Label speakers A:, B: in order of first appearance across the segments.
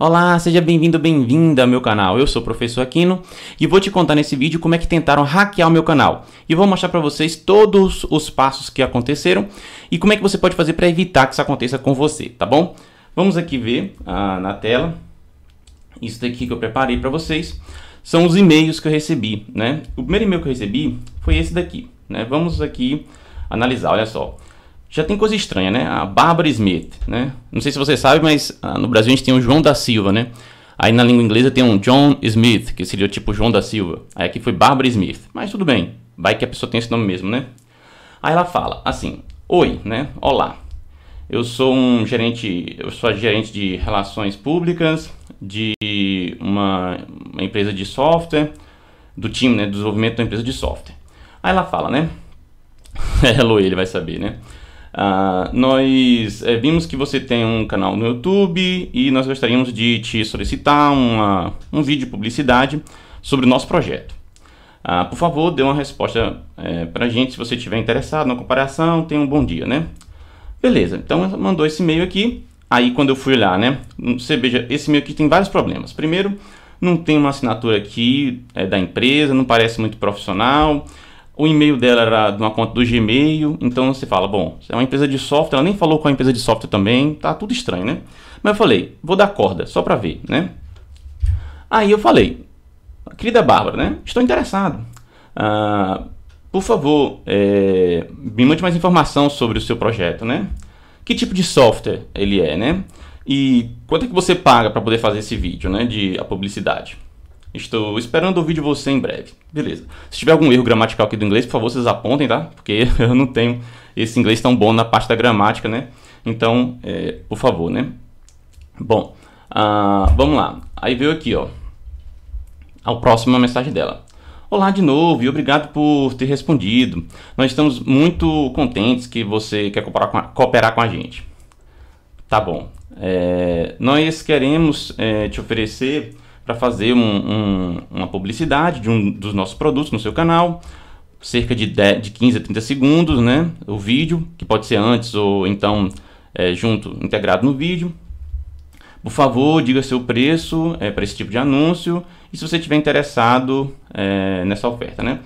A: Olá, seja bem-vindo, bem-vinda ao meu canal. Eu sou o professor Aquino e vou te contar nesse vídeo como é que tentaram hackear o meu canal. E vou mostrar para vocês todos os passos que aconteceram e como é que você pode fazer para evitar que isso aconteça com você, tá bom? Vamos aqui ver ah, na tela isso daqui que eu preparei para vocês. São os e-mails que eu recebi, né? O primeiro e-mail que eu recebi foi esse daqui, né? Vamos aqui analisar, olha só já tem coisa estranha, né? A Barbara Smith, né? Não sei se você sabe, mas ah, no Brasil a gente tem o João da Silva, né? Aí na língua inglesa tem um John Smith, que seria tipo João da Silva. Aí aqui foi Barbara Smith. Mas tudo bem, vai que a pessoa tem esse nome mesmo, né? Aí ela fala assim: Oi, né? Olá. Eu sou um gerente, eu sou gerente de relações públicas de uma, uma empresa de software, do time, né, do desenvolvimento da empresa de software. Aí ela fala, né? Hello, ele vai saber, né? Uh, nós é, vimos que você tem um canal no YouTube e nós gostaríamos de te solicitar uma, um vídeo de publicidade sobre o nosso projeto. Uh, por favor, dê uma resposta é, eh, para a gente se você estiver interessado na comparação. Tenha um bom dia, né? Beleza, então mandou esse e-mail aqui. Aí quando eu fui olhar, né? Hum, você veja, esse e-mail aqui tem vários problemas. Primeiro, não tem uma assinatura aqui é, da empresa, não parece muito profissional. O e-mail dela era de uma conta do Gmail, então você fala, bom, é uma empresa de software, ela nem falou com é a empresa de software também, tá tudo estranho, né? Mas eu falei, vou dar corda, só pra ver, né? Aí eu falei, querida Bárbara, né? Estou interessado. Ah, por favor, é, me mande mais informação sobre o seu projeto, né? Que tipo de software ele é, né? E quanto é que você paga para poder fazer esse vídeo, né? De a publicidade. Estou esperando ouvir de você em breve. Beleza. Se tiver algum erro gramatical aqui do inglês, por favor, vocês apontem, tá? Porque eu não tenho esse inglês tão bom na parte da gramática, né? Então, é, por favor, né? Bom, uh, vamos lá. Aí veio aqui, ó. A próxima mensagem dela. Olá de novo e obrigado por ter respondido. Nós estamos muito contentes que você quer cooperar com a, cooperar com a gente. Tá bom. É, nós queremos é, te oferecer para fazer um, um, uma publicidade de um dos nossos produtos no seu canal, cerca de, 10, de 15 a 30 segundos, né? O vídeo, que pode ser antes ou então é, junto, integrado no vídeo. Por favor, diga seu preço é, para esse tipo de anúncio e se você estiver interessado é, nessa oferta, né?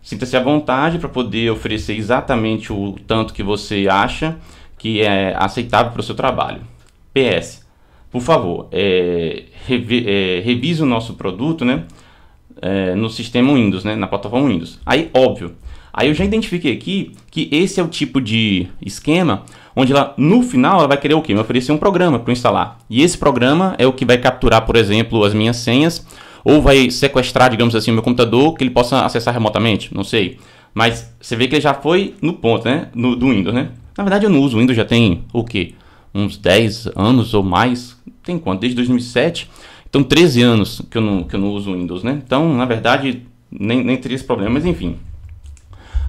A: Sinta-se à vontade para poder oferecer exatamente o tanto que você acha que é aceitável para o seu trabalho. PS por favor, é, revi, é, revise o nosso produto, né? É, no sistema Windows, né? Na plataforma Windows. Aí, óbvio. Aí eu já identifiquei aqui que esse é o tipo de esquema onde ela, no final, ela vai querer o quê? Me oferecer um programa para instalar. E esse programa é o que vai capturar, por exemplo, as minhas senhas ou vai sequestrar, digamos assim, o meu computador que ele possa acessar remotamente, não sei. Mas você vê que ele já foi no ponto, né? No, do Windows, né? Na verdade eu não uso o Windows, já tem o quê? uns 10 anos ou mais, tem quanto? Desde 2007. Então, 13 anos que eu não, que eu não uso Windows, né? Então, na verdade, nem, nem teria esse problema, mas enfim.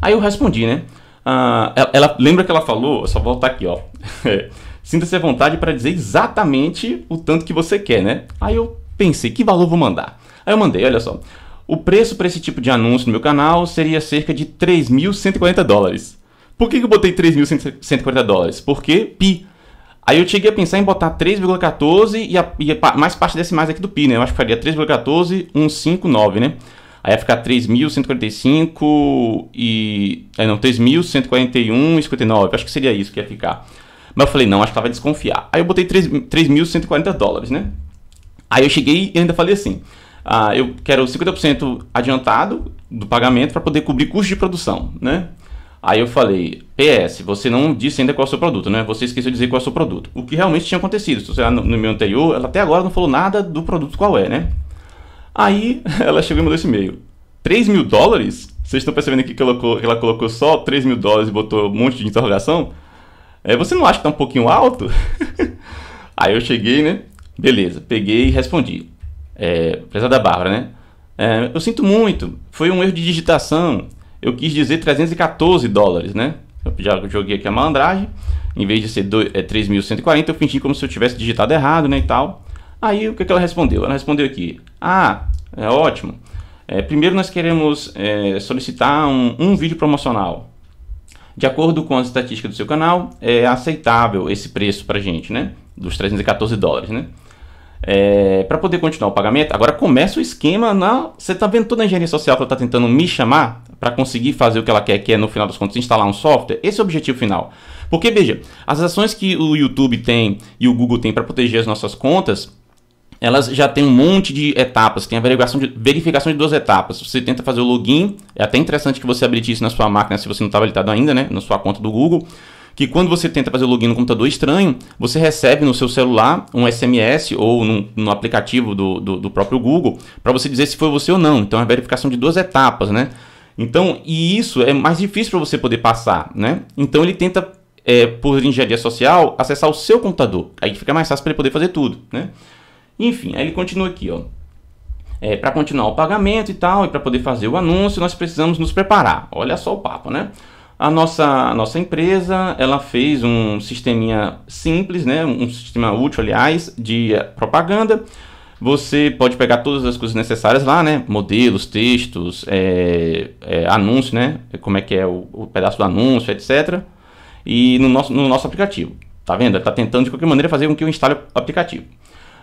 A: Aí eu respondi, né? Ah, ela, ela, lembra que ela falou? só voltar aqui, ó. Sinta-se à vontade para dizer exatamente o tanto que você quer, né? Aí eu pensei, que valor vou mandar? Aí eu mandei, olha só. O preço para esse tipo de anúncio no meu canal seria cerca de 3.140 dólares. Por que, que eu botei 3.140 dólares? Porque pi Aí eu cheguei a pensar em botar 3,14 e, a, e a, mais parte decimais aqui do pi, né? Eu acho que faria 3,14159, né? Aí ia ficar 3.145 e... não, 3.141,59. Acho que seria isso que ia ficar. Mas eu falei, não, acho que tava vai desconfiar. Aí eu botei 3.140 dólares, né? Aí eu cheguei e ainda falei assim... Ah, eu quero 50% adiantado do pagamento para poder cobrir custo de produção, né? Aí eu falei, PS, você não disse ainda qual é o seu produto, né? Você esqueceu de dizer qual é o seu produto. O que realmente tinha acontecido. Se você no, no meu anterior, ela até agora não falou nada do produto qual é, né? Aí ela chegou e mandou esse e-mail. 3 mil dólares? Vocês estão percebendo aqui que ela, colocou, ela colocou só 3 mil dólares e botou um monte de interrogação? É, você não acha que tá um pouquinho alto? Aí eu cheguei, né? Beleza, peguei e respondi. É, da Bárbara, né? É, eu sinto muito, foi um erro de digitação eu quis dizer 314 dólares, né? Eu já joguei aqui a malandragem. Em vez de ser dois, é, 3.140, eu fingi como se eu tivesse digitado errado, né, e tal. Aí, o que, é que ela respondeu? Ela respondeu aqui, ah, é ótimo. É, primeiro, nós queremos é, solicitar um, um vídeo promocional. De acordo com as estatísticas do seu canal, é aceitável esse preço pra gente, né? Dos 314 dólares, né? É, para poder continuar o pagamento, agora começa o esquema na. Você tá vendo toda a engenharia social que ela tá tentando me chamar? para conseguir fazer o que ela quer, que é no final das contas instalar um software, esse é o objetivo final. Porque veja, as ações que o YouTube tem e o Google tem para proteger as nossas contas, elas já têm um monte de etapas, tem a verificação de, verificação de duas etapas. Você tenta fazer o login, é até interessante que você habilite isso na sua máquina, se você não está habilitado ainda, né, na sua conta do Google, que quando você tenta fazer o login no computador estranho, você recebe no seu celular um SMS ou no aplicativo do, do, do próprio Google para você dizer se foi você ou não. Então é a verificação de duas etapas, né? Então, e isso é mais difícil para você poder passar, né? Então ele tenta, é, por engenharia social, acessar o seu computador. Aí fica mais fácil para ele poder fazer tudo, né? Enfim, aí ele continua aqui, ó. É, para continuar o pagamento e tal, e para poder fazer o anúncio, nós precisamos nos preparar. Olha só o papo, né? A nossa, a nossa empresa, ela fez um sisteminha simples, né? Um sistema útil, aliás, de eh, propaganda você pode pegar todas as coisas necessárias lá, né? Modelos, textos, é, é, anúncio, né? Como é que é o, o, pedaço do anúncio, etc. E no nosso, no nosso aplicativo. Tá vendo? Ele está tentando de qualquer maneira fazer com que eu instale o aplicativo.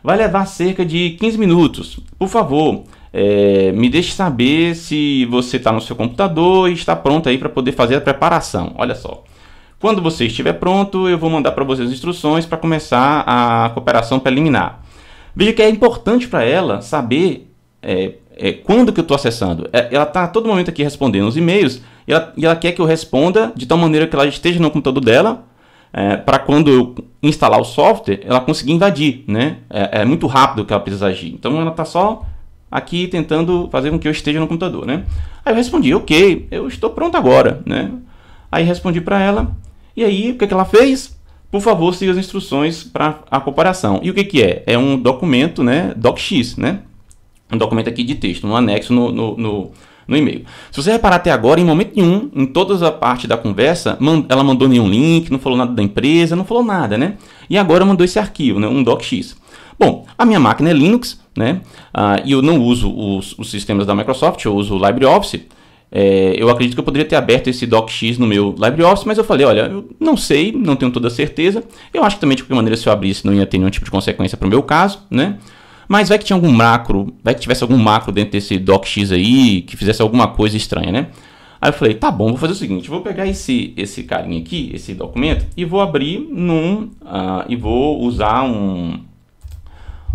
A: Vai levar cerca de 15 minutos. Por favor, é, me deixe saber se você está no seu computador e está pronto aí para poder fazer a preparação. Olha só. Quando você estiver pronto, eu vou mandar para você as instruções para começar a cooperação preliminar. Veja que é importante para ela saber é, é, quando que eu estou acessando. É, ela está a todo momento aqui respondendo os e-mails e ela, e ela, quer que eu responda de tal maneira que ela esteja no computador dela é, para quando eu instalar o software, ela conseguir invadir. Né? É, é muito rápido que ela precisa agir. Então ela está só aqui tentando fazer com que eu esteja no computador. Né? Aí eu respondi, ok, eu estou pronto agora. Né? Aí respondi para ela. E aí, o que, é que ela fez? por favor, siga as instruções para a comparação. E o que, que é? É um documento, né, docx, né? Um documento aqui de texto, um anexo no, no, no, no e-mail. Se você reparar até agora, em momento nenhum, em toda a parte da conversa, ela mandou nenhum link, não falou nada da empresa, não falou nada, né? E agora mandou esse arquivo, né, um docx. Bom, a minha máquina é Linux, né? Ah, e eu não uso os, os sistemas da Microsoft, eu uso o LibreOffice. É, eu acredito que eu poderia ter aberto esse docx no meu LibreOffice, mas eu falei, olha, eu não sei, não tenho toda certeza. Eu acho que também, de qualquer maneira, se eu abrisse, não ia ter nenhum tipo de consequência para o meu caso, né? Mas vai que tinha algum macro, vai que tivesse algum macro dentro desse docx aí, que fizesse alguma coisa estranha, né? Aí eu falei, tá bom, vou fazer o seguinte, vou pegar esse, esse carinha aqui, esse documento, e vou abrir num, uh, e vou usar um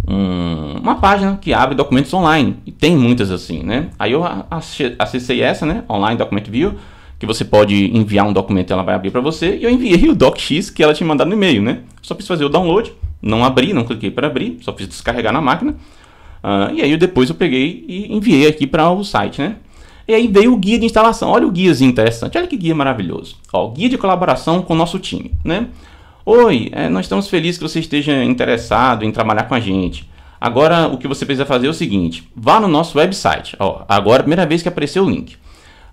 A: um, uma página que abre documentos online. E tem muitas assim, né? Aí eu acessei essa, né? Online Document View, que você pode enviar um documento ela vai abrir para você. E eu enviei o docx que ela tinha mandado no e-mail, né? Só fiz fazer o download, não abri, não cliquei para abrir, só fiz descarregar na máquina. Uh, e aí eu, depois eu peguei e enviei aqui para o site, né? E aí veio o guia de instalação. Olha o guiazinho interessante, olha que guia maravilhoso. Ó, guia de colaboração com o nosso time, né? Oi, é, nós estamos felizes que você esteja interessado em trabalhar com a gente. Agora o que você precisa fazer é o seguinte: vá no nosso website. Ó, agora é a primeira vez que apareceu o link.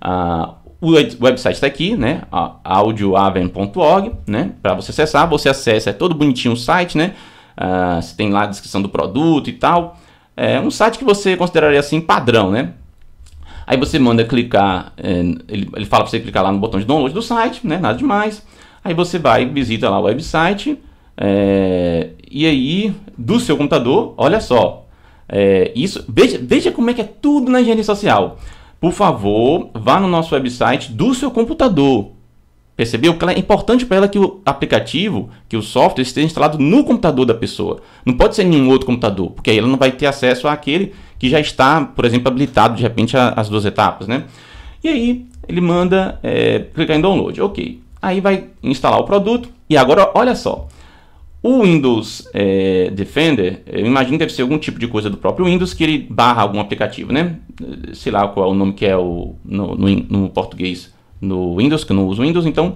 A: Ah, o website está aqui, né? audioaven.org, né? Para você acessar, você acessa, é todo bonitinho o site, né? Ah, tem lá a descrição do produto e tal. É um site que você consideraria assim padrão, né? Aí você manda clicar, é, ele, ele fala para você clicar lá no botão de download do site, né? Nada demais. Aí você vai, visita lá o website, é, e aí, do seu computador, olha só. É, isso, veja, veja como é que é tudo na engenharia social. Por favor, vá no nosso website do seu computador. Percebeu? É importante para ela que o aplicativo, que o software esteja instalado no computador da pessoa. Não pode ser nenhum outro computador, porque aí ela não vai ter acesso àquele que já está, por exemplo, habilitado de repente às duas etapas, né? E aí ele manda é, clicar em download. Ok. Aí vai instalar o produto. E agora, olha só. O Windows é, Defender, eu imagino que deve ser algum tipo de coisa do próprio Windows que ele barra algum aplicativo, né? Sei lá qual é o nome que é o, no, no, no português no Windows, que eu não uso Windows, então.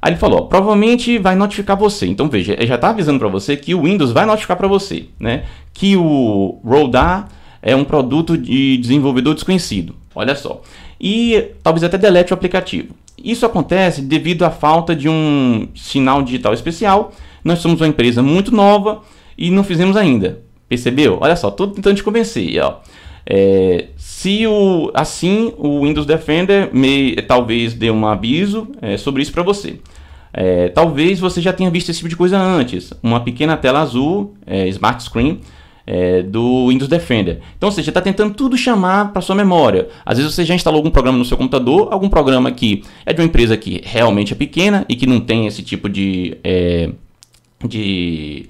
A: Aí ele falou, ó, provavelmente vai notificar você. Então veja, ele já está avisando para você que o Windows vai notificar para você, né? Que o Rodar é um produto de desenvolvedor desconhecido. Olha só e talvez até delete o aplicativo. Isso acontece devido à falta de um sinal digital especial. Nós somos uma empresa muito nova e não fizemos ainda. Percebeu? Olha só, estou tentando te convencer. Ó. É, se o, assim o Windows Defender me, talvez dê um aviso é, sobre isso para você. É, talvez você já tenha visto esse tipo de coisa antes, uma pequena tela azul, é, smart screen, é, do Windows Defender. Então, você já está tentando tudo chamar para sua memória. Às vezes você já instalou algum programa no seu computador, algum programa que é de uma empresa que realmente é pequena e que não tem esse tipo de, é, de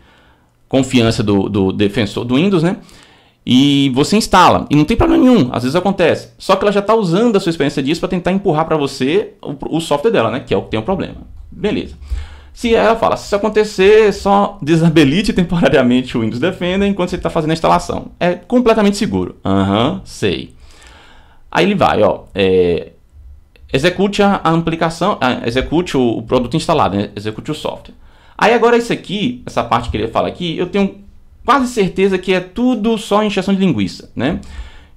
A: confiança do, do defensor do Windows, né? E você instala, e não tem problema nenhum, às vezes acontece. Só que ela já está usando a sua experiência disso para tentar empurrar para você o, o software dela, né? Que é o que tem o problema. Beleza. Se ela é, fala, se isso acontecer, só desabilite temporariamente o Windows Defender enquanto você está fazendo a instalação. É completamente seguro. Aham, uhum, sei. Aí ele vai, ó. É, execute a, a aplicação, a, execute o, o, produto instalado, né? execute o software. Aí agora isso aqui, essa parte que ele fala aqui, eu tenho quase certeza que é tudo só injeção de linguiça, né?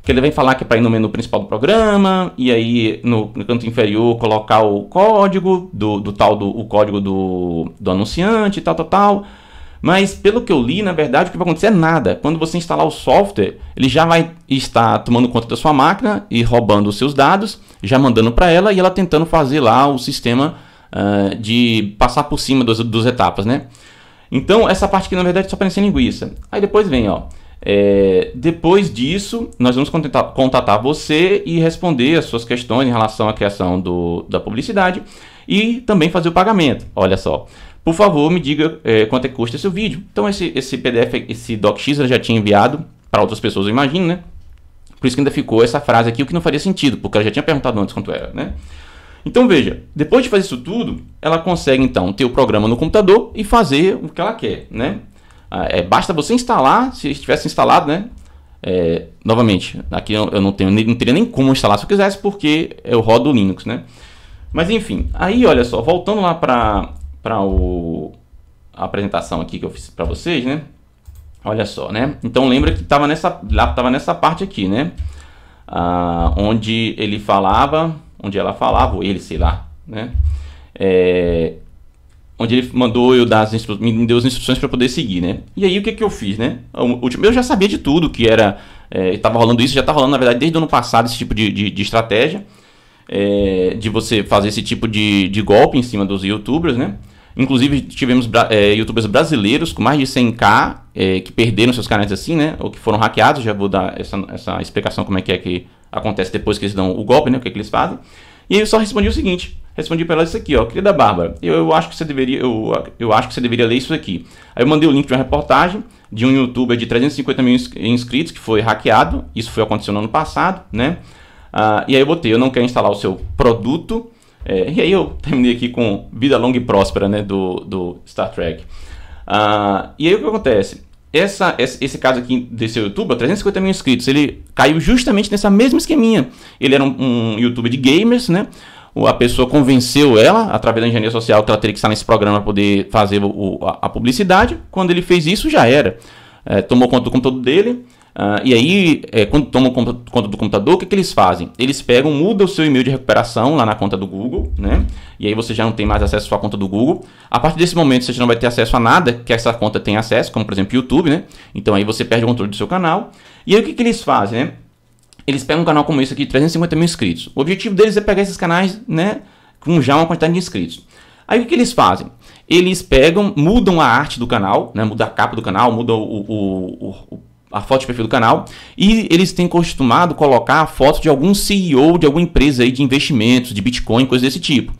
A: que ele vem falar que é para ir no menu principal do programa, e aí no, canto inferior colocar o código do, do tal do o código do, do anunciante, tal, tal, tal. Mas pelo que eu li, na verdade, o que vai acontecer é nada. Quando você instalar o software, ele já vai estar tomando conta da sua máquina e roubando os seus dados, já mandando para ela e ela tentando fazer lá o sistema uh, de passar por cima das, etapas, né? Então, essa parte aqui, na verdade, só para linguiça. Aí depois vem, ó. É, depois disso, nós vamos contatar você e responder as suas questões em relação à criação do, da publicidade e também fazer o pagamento. Olha só. Por favor, me diga é, quanto é que custa esse vídeo. Então, esse, esse PDF, esse DocX eu já tinha enviado para outras pessoas, eu imagino, né? Por isso que ainda ficou essa frase aqui, o que não faria sentido, porque ela já tinha perguntado antes quanto era, né? Então veja, depois de fazer isso tudo, ela consegue então ter o programa no computador e fazer o que ela quer, né? Ah, é, basta você instalar, se estivesse instalado, né? É, novamente, aqui eu, eu, não, tenho, não teria nem como instalar se eu quisesse, porque eu rodo o Linux, né? Mas enfim, aí olha só, voltando lá para a apresentação aqui que eu fiz para vocês, né? Olha só, né? Então lembra que estava nessa, lá, tava nessa parte aqui, né? Ah, onde ele falava, onde ela falava, ou ele, sei lá, né? É, onde ele mandou eu dar as instruções, me deu as instruções para poder seguir, né? E aí o que, que eu fiz, né? Eu já sabia de tudo que era, estava é, rolando isso, já estava tá rolando na verdade desde o ano passado esse tipo de, de, de estratégia, é, de você fazer esse tipo de, de golpe em cima dos YouTubers, né? Inclusive tivemos é, YouTubers brasileiros com mais de 100k é, que perderam seus canais assim, né? Ou que foram hackeados, já vou dar essa, essa explicação como é que é que acontece depois que eles dão o golpe, né? O que, é que eles fazem? E aí eu só respondi o seguinte Respondi para ela isso aqui, ó, querida Bárbara, eu, eu acho que você deveria, eu, eu acho que você deveria ler isso aqui. Aí eu mandei o link de uma reportagem de um youtuber de 350 mil inscritos que foi hackeado, isso foi acontecendo no ano passado, né? Ah, e aí eu botei, eu não quero instalar o seu produto. É, e aí eu terminei aqui com vida longa e próspera, né, do, do Star Trek. Ah, e aí o que acontece? Essa, esse caso aqui desse youtuber, 350 mil inscritos, ele caiu justamente nessa mesma esqueminha. Ele era um, um youtuber de gamers, né? a pessoa convenceu ela, através da engenharia social, que ela teria que estar nesse programa para poder fazer o, a, a, publicidade. Quando ele fez isso, já era. É, tomou conta do computador dele. Uh, e aí, é, quando tomam conta do computador, o que, que eles fazem? Eles pegam, mudam o seu e-mail de recuperação lá na conta do Google, né? E aí você já não tem mais acesso à sua conta do Google. A partir desse momento, você já não vai ter acesso a nada que essa conta tem acesso, como por exemplo YouTube, né? Então aí você perde o controle do seu canal. E aí o que, que eles fazem, né? eles pegam um canal como esse aqui, 350 mil inscritos. O objetivo deles é pegar esses canais, né? Com já uma quantidade de inscritos. Aí o que eles fazem? Eles pegam, mudam a arte do canal, né? Muda a capa do canal, muda o, o, o, a foto de perfil do canal. E eles têm costumado colocar a foto de algum CEO de alguma empresa aí de investimentos, de Bitcoin, coisa desse tipo.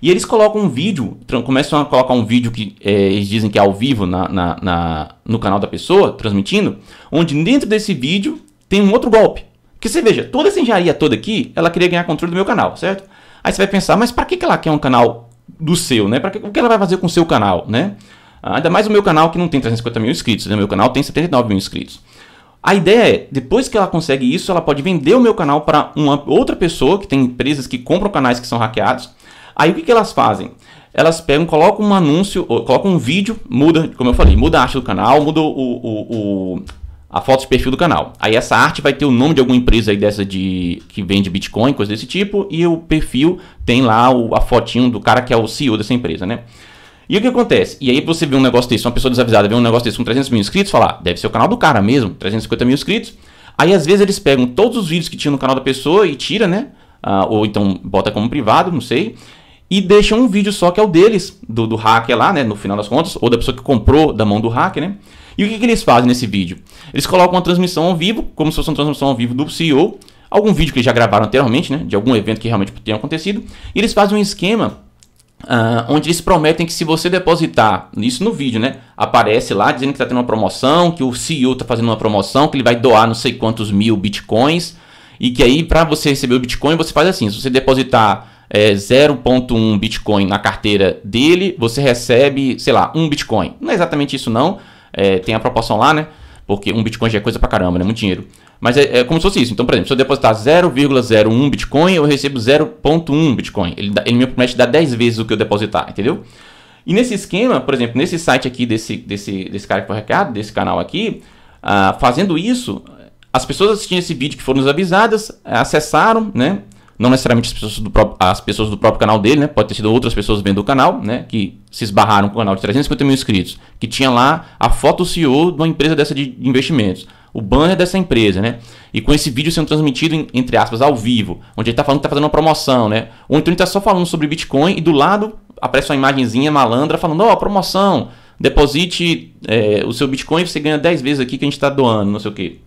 A: E eles colocam um vídeo, começam a colocar um vídeo que é, eles dizem que é ao vivo na, na, na, no canal da pessoa, transmitindo, onde dentro desse vídeo tem um outro golpe. Porque você veja, toda essa engenharia toda aqui, ela queria ganhar controle do meu canal, certo? Aí você vai pensar, mas para que, que ela quer um canal do seu, né? Pra que, o que ela vai fazer com o seu canal, né? Ah, ainda mais o meu canal que não tem 350 mil inscritos, né? Meu canal tem 79 mil inscritos. A ideia é, depois que ela consegue isso, ela pode vender o meu canal para uma outra pessoa, que tem empresas que compram canais que são hackeados. Aí o que, que elas fazem? Elas pegam, colocam um anúncio, colocam um vídeo, muda, como eu falei, muda a arte do canal, muda o, o, o a foto de perfil do canal. Aí essa arte vai ter o nome de alguma empresa aí dessa de que vende Bitcoin, coisa desse tipo, e o perfil tem lá o, a fotinho do cara que é o CEO dessa empresa, né? E o que acontece? E aí você vê um negócio desse, uma pessoa desavisada vê um negócio desse com 300 mil inscritos, falar, ah, deve ser o canal do cara mesmo, 350 mil inscritos. Aí às vezes eles pegam todos os vídeos que tinha no canal da pessoa e tira, né? Ah, ou então bota como privado, não sei e deixam um vídeo só que é o deles, do, do hacker lá, né? No final das contas, ou da pessoa que comprou da mão do hacker, né? E o que, que eles fazem nesse vídeo? Eles colocam uma transmissão ao vivo, como se fosse uma transmissão ao vivo do CEO, algum vídeo que eles já gravaram anteriormente, né, de algum evento que realmente tenha acontecido, e eles fazem um esquema Uh, onde eles prometem que se você depositar isso no vídeo, né? Aparece lá dizendo que está tendo uma promoção, que o CEO está fazendo uma promoção, que ele vai doar não sei quantos mil bitcoins e que aí para você receber o bitcoin você faz assim: se você depositar é, eh, 0.1 bitcoin na carteira dele, você recebe, sei lá, um bitcoin. Não é exatamente isso não é, tem a proporção lá, né? Porque um Bitcoin já é coisa pra caramba, né? Muito dinheiro. Mas é, é como se fosse isso. Então, por exemplo, se eu depositar 0,01 Bitcoin, eu recebo 0,1 Bitcoin. Ele, dá, ele me promete dar 10 vezes o que eu depositar, entendeu? E nesse esquema, por exemplo, nesse site aqui desse, desse, desse cara que foi recado, desse canal aqui, ah, fazendo isso, as pessoas assistindo esse vídeo que foram nos avisadas, acessaram, né? não necessariamente as pessoas do próprio, as pessoas do próprio canal dele, né? Pode ter sido outras pessoas vendo o canal, né? Que se esbarraram com o canal de 350 mil inscritos, que tinha lá a foto do CEO de uma empresa dessa de investimentos, o banner dessa empresa, né? E com esse vídeo sendo transmitido, em, entre aspas, ao vivo, onde ele está falando que está fazendo uma promoção, né? Ou então ele está só falando sobre Bitcoin e do lado aparece uma imagenzinha malandra falando, ó, oh, promoção, deposite é, o seu Bitcoin e você ganha 10 vezes aqui que a gente está doando, não sei o quê.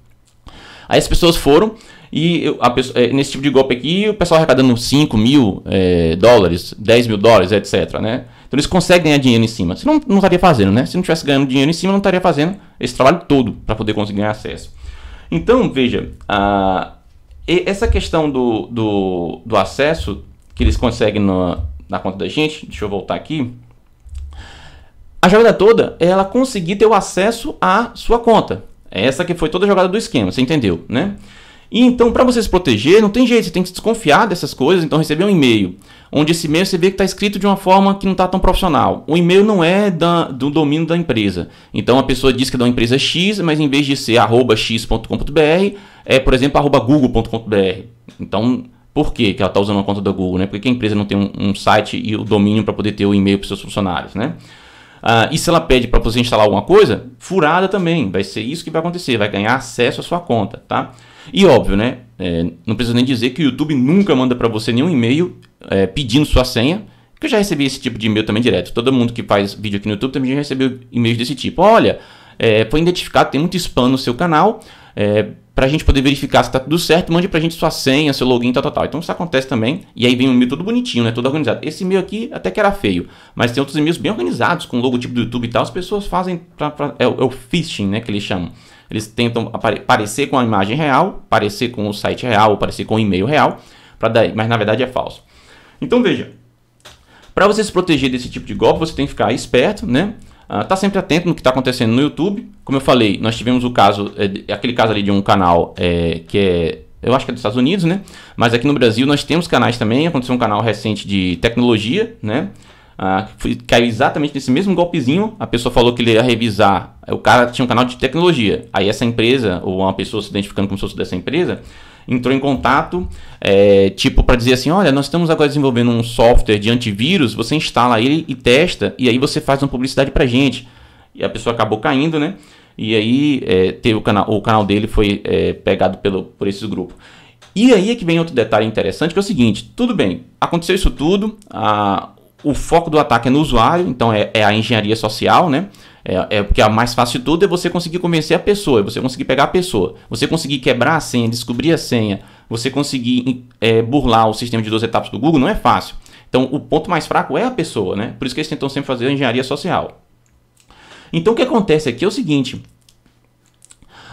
A: Aí as pessoas foram e eu, pessoa, é, nesse tipo de golpe aqui, o pessoal arrecadando 5 mil é, dólares, 10 mil dólares, etc. Né? Então eles conseguem ganhar dinheiro em cima. Se não, não estaria fazendo, né? Se não tivesse ganhando dinheiro em cima, não estaria fazendo esse trabalho todo para poder conseguir ganhar acesso. Então, veja, a, essa questão do, do, do, acesso que eles conseguem na, na conta da gente, deixa eu voltar aqui. A jogada toda é ela conseguir ter o acesso à sua conta. É essa que foi toda a jogada do esquema, você entendeu, né? E então, para você se proteger, não tem jeito, você tem que desconfiar dessas coisas. Então, receber um e-mail, onde esse e-mail você vê que está escrito de uma forma que não está tão profissional. O e-mail não é da, do domínio da empresa. Então, a pessoa diz que é da empresa X, mas em vez de ser x.com.br, é, por exemplo, google.com.br. Então, por que ela está usando a conta da Google? Né? Porque a empresa não tem um, um site e o domínio para poder ter o e-mail para seus funcionários, né? Ah, e se ela pede para você instalar alguma coisa, furada também. Vai ser isso que vai acontecer. Vai ganhar acesso à sua conta, tá? E óbvio, né? É, não preciso nem dizer que o YouTube nunca manda para você nenhum e-mail é, pedindo sua senha. Que eu já recebi esse tipo de e-mail também direto. Todo mundo que faz vídeo aqui no YouTube também já recebeu e-mails desse tipo. Olha, é, foi identificado, tem muito spam no seu canal. É, para a gente poder verificar se tá tudo certo, mande para a gente sua senha, seu login, tal, tal, tal. Então isso acontece também, e aí vem um e-mail todo bonitinho, né, todo organizado. Esse e-mail aqui até que era feio, mas tem outros e-mails bem organizados, com logotipo do YouTube e tal, as pessoas fazem, pra, pra, é, o, é o phishing, né, que eles chamam. Eles tentam parecer com a imagem real, parecer com o site real, parecer com o e-mail real, para daí, mas na verdade é falso. Então veja, para você se proteger desse tipo de golpe, você tem que ficar esperto, né? Ah, tá sempre atento no que está acontecendo no YouTube. Como eu falei, nós tivemos o caso, é, aquele caso ali de um canal é, que é, eu acho que é dos Estados Unidos, né? Mas aqui no Brasil nós temos canais também. Aconteceu um canal recente de tecnologia, né? Uh, foi, caiu exatamente nesse mesmo golpezinho. A pessoa falou que ele ia revisar. O cara tinha um canal de tecnologia. Aí essa empresa, ou uma pessoa se identificando como se fosse dessa empresa, entrou em contato, é, tipo, para dizer assim: olha, nós estamos agora desenvolvendo um software de antivírus, você instala ele e testa, e aí você faz uma publicidade para gente. E a pessoa acabou caindo, né? E aí é, teve o, canal, o canal dele foi é, pegado pelo, por esse grupo. E aí é que vem outro detalhe interessante, que é o seguinte: tudo bem, aconteceu isso tudo, a, o foco do ataque é no usuário, então é, é a engenharia social, né? É, é, porque a mais fácil de tudo é você conseguir convencer a pessoa, é você conseguir pegar a pessoa, você conseguir quebrar a senha, descobrir a senha, você conseguir é, burlar o sistema de duas etapas do Google não é fácil. Então o ponto mais fraco é a pessoa, né? Por isso que eles tentam sempre fazer a engenharia social. Então o que acontece aqui é o seguinte: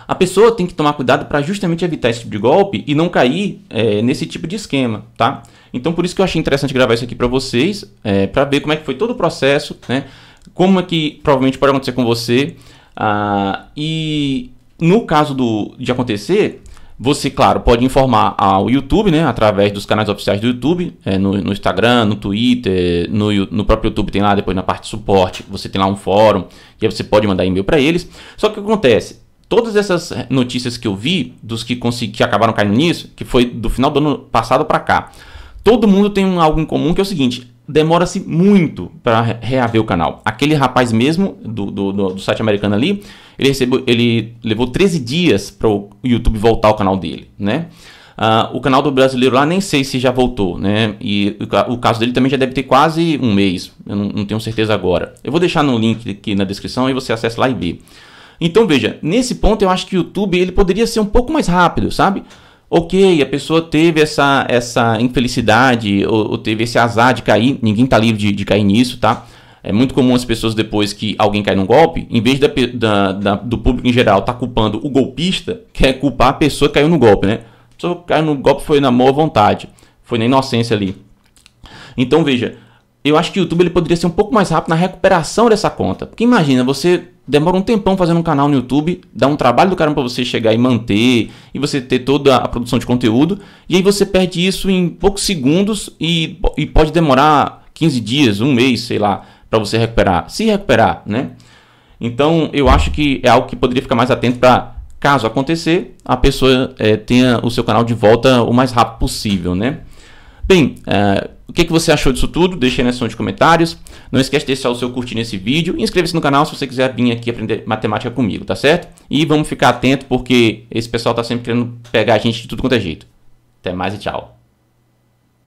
A: a pessoa tem que tomar cuidado para justamente evitar esse tipo de golpe e não cair é, nesse tipo de esquema, tá? Então por isso que eu achei interessante gravar isso aqui para vocês, é, para ver como é que foi todo o processo, né? como é que provavelmente pode acontecer com você. Ah, e no caso do, de acontecer, você, claro, pode informar ao YouTube, né? Através dos canais oficiais do YouTube, é, no, no, Instagram, no Twitter, no, no, próprio YouTube tem lá, depois na parte de suporte, você tem lá um fórum, e aí você pode mandar e-mail para eles. Só que o que acontece? Todas essas notícias que eu vi, dos que, que acabaram caindo nisso, que foi do final do ano passado para cá, todo mundo tem um, algo em comum que é o seguinte: demora-se muito para reaver o canal. Aquele rapaz mesmo do, do, do, site americano ali, ele recebeu, ele levou 13 dias para o YouTube voltar o canal dele, né? Uh, o canal do brasileiro lá nem sei se já voltou, né? E o, o caso dele também já deve ter quase um mês, eu não, não, tenho certeza agora. Eu vou deixar no link aqui na descrição e você acessa lá e vê. Então veja, nesse ponto eu acho que o YouTube ele poderia ser um pouco mais rápido, sabe? ok, a pessoa teve essa, essa infelicidade ou, ou teve esse azar de cair, ninguém está livre de, de, cair nisso, tá? É muito comum as pessoas depois que alguém cai num golpe, em vez da, da, da, do público em geral tá culpando o golpista, quer culpar a pessoa que caiu no golpe, né? A pessoa que caiu no golpe foi na boa vontade, foi na inocência ali. Então veja, eu acho que o YouTube ele poderia ser um pouco mais rápido na recuperação dessa conta. Porque imagina, você demora um tempão fazendo um canal no YouTube, dá um trabalho do caramba para você chegar e manter, e você ter toda a produção de conteúdo, e aí você perde isso em poucos segundos e, e pode demorar 15 dias, um mês, sei lá, para você recuperar, se recuperar, né? Então eu acho que é algo que poderia ficar mais atento para caso acontecer, a pessoa é, tenha o seu canal de volta o mais rápido possível, né? Bem, uh, o que, que você achou disso tudo? Deixe aí na seção de comentários. Não esquece de deixar o seu curtir nesse vídeo e inscreva-se no canal se você quiser vir aqui aprender matemática comigo, tá certo? E vamos ficar atento porque esse pessoal está sempre querendo pegar a gente de tudo quanto é jeito. Até mais e tchau.